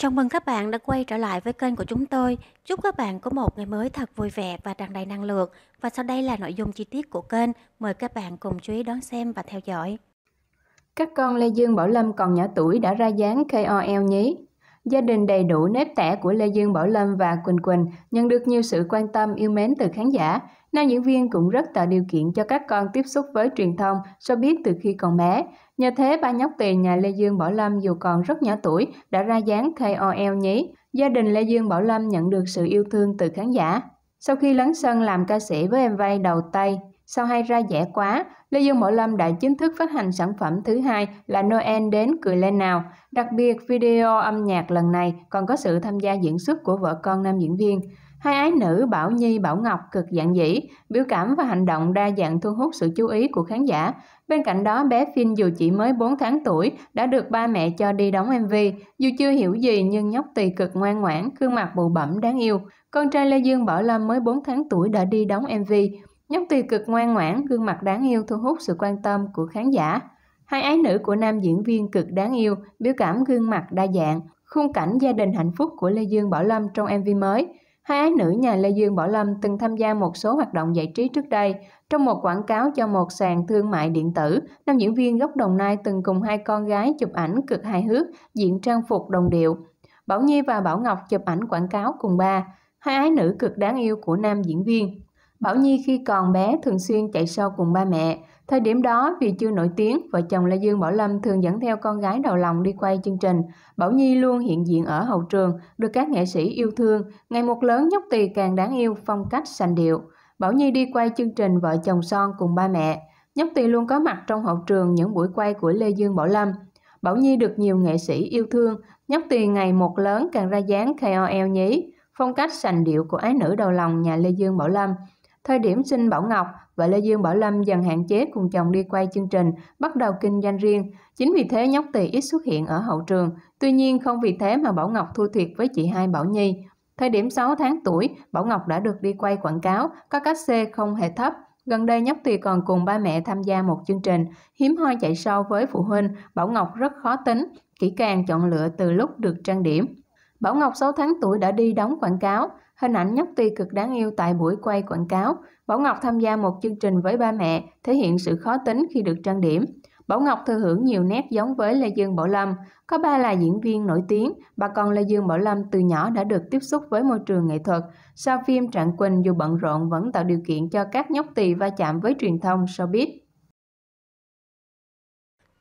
Chào mừng các bạn đã quay trở lại với kênh của chúng tôi. Chúc các bạn có một ngày mới thật vui vẻ và tràn đầy năng lượng. Và sau đây là nội dung chi tiết của kênh. Mời các bạn cùng chú ý đón xem và theo dõi. Các con Lê Dương Bảo Lâm còn nhỏ tuổi đã ra dáng KOL nhí. Gia đình đầy đủ nếp tẻ của Lê Dương Bảo Lâm và Quỳnh Quỳnh nhận được nhiều sự quan tâm yêu mến từ khán giả. Nam diễn viên cũng rất tạo điều kiện cho các con tiếp xúc với truyền thông, cho biết từ khi còn bé. Nhờ thế, ba nhóc tiền nhà Lê Dương Bảo Lâm dù còn rất nhỏ tuổi đã ra dáng KOL nhí. Gia đình Lê Dương Bảo Lâm nhận được sự yêu thương từ khán giả. Sau khi lấn sân làm ca sĩ với em vay đầu tay, sau hai ra rẻ quá, Lê Dương bảo Lâm đã chính thức phát hành sản phẩm thứ hai là Noel đến cười lên nào. Đặc biệt, video âm nhạc lần này còn có sự tham gia diễn xuất của vợ con nam diễn viên. Hai ái nữ Bảo Nhi Bảo Ngọc cực dạng dĩ, biểu cảm và hành động đa dạng thu hút sự chú ý của khán giả. Bên cạnh đó, bé Finn dù chỉ mới 4 tháng tuổi đã được ba mẹ cho đi đóng MV. Dù chưa hiểu gì nhưng nhóc tỳ cực ngoan ngoãn, gương mặt bụ bẩm đáng yêu. Con trai Lê Dương Bảo Lâm mới 4 tháng tuổi đã đi đóng MV. Nhóm tùy cực ngoan ngoãn, gương mặt đáng yêu thu hút sự quan tâm của khán giả. Hai ái nữ của nam diễn viên cực đáng yêu, biểu cảm gương mặt đa dạng, khung cảnh gia đình hạnh phúc của Lê Dương Bảo Lâm trong MV mới. Hai ái nữ nhà Lê Dương Bảo Lâm từng tham gia một số hoạt động giải trí trước đây. Trong một quảng cáo cho một sàn thương mại điện tử, nam diễn viên gốc Đồng Nai từng cùng hai con gái chụp ảnh cực hài hước, diện trang phục đồng điệu. Bảo Nhi và Bảo Ngọc chụp ảnh quảng cáo cùng ba. Hai ái nữ cực đáng yêu của nam diễn viên. Bảo Nhi khi còn bé thường xuyên chạy sau cùng ba mẹ. Thời điểm đó, vì chưa nổi tiếng, vợ chồng Lê Dương Bảo Lâm thường dẫn theo con gái đầu lòng đi quay chương trình. Bảo Nhi luôn hiện diện ở hậu trường, được các nghệ sĩ yêu thương. Ngày một lớn nhóc tỳ càng đáng yêu, phong cách sành điệu. Bảo Nhi đi quay chương trình Vợ chồng son cùng ba mẹ. Nhóc tỳ luôn có mặt trong hậu trường những buổi quay của Lê Dương Bảo Lâm. Bảo Nhi được nhiều nghệ sĩ yêu thương, nhóc tỳ ngày một lớn càng ra dáng KOL nhí, phong cách sành điệu của ái nữ đầu lòng nhà Lê Dương Bảo Lâm. Thời điểm sinh Bảo Ngọc, vợ Lê Dương Bảo Lâm dần hạn chế cùng chồng đi quay chương trình, bắt đầu kinh doanh riêng. Chính vì thế nhóc tỳ ít xuất hiện ở hậu trường. Tuy nhiên không vì thế mà Bảo Ngọc thua thiệt với chị hai Bảo Nhi. Thời điểm 6 tháng tuổi, Bảo Ngọc đã được đi quay quảng cáo, có cách xe không hề thấp. Gần đây nhóc tỳ còn cùng ba mẹ tham gia một chương trình, hiếm hoi chạy sau với phụ huynh, Bảo Ngọc rất khó tính, kỹ càng chọn lựa từ lúc được trang điểm, Bảo Ngọc 6 tháng tuổi đã đi đóng quảng cáo, hình ảnh nhóc tuy cực đáng yêu tại buổi quay quảng cáo. Bảo Ngọc tham gia một chương trình với ba mẹ, thể hiện sự khó tính khi được trang điểm. Bảo Ngọc thừa hưởng nhiều nét giống với Lê Dương Bảo Lâm. Có ba là diễn viên nổi tiếng, bà con Lê Dương Bảo Lâm từ nhỏ đã được tiếp xúc với môi trường nghệ thuật. Sau phim Trạng Quỳnh dù bận rộn vẫn tạo điều kiện cho các nhóc tỳ va chạm với truyền thông showbiz.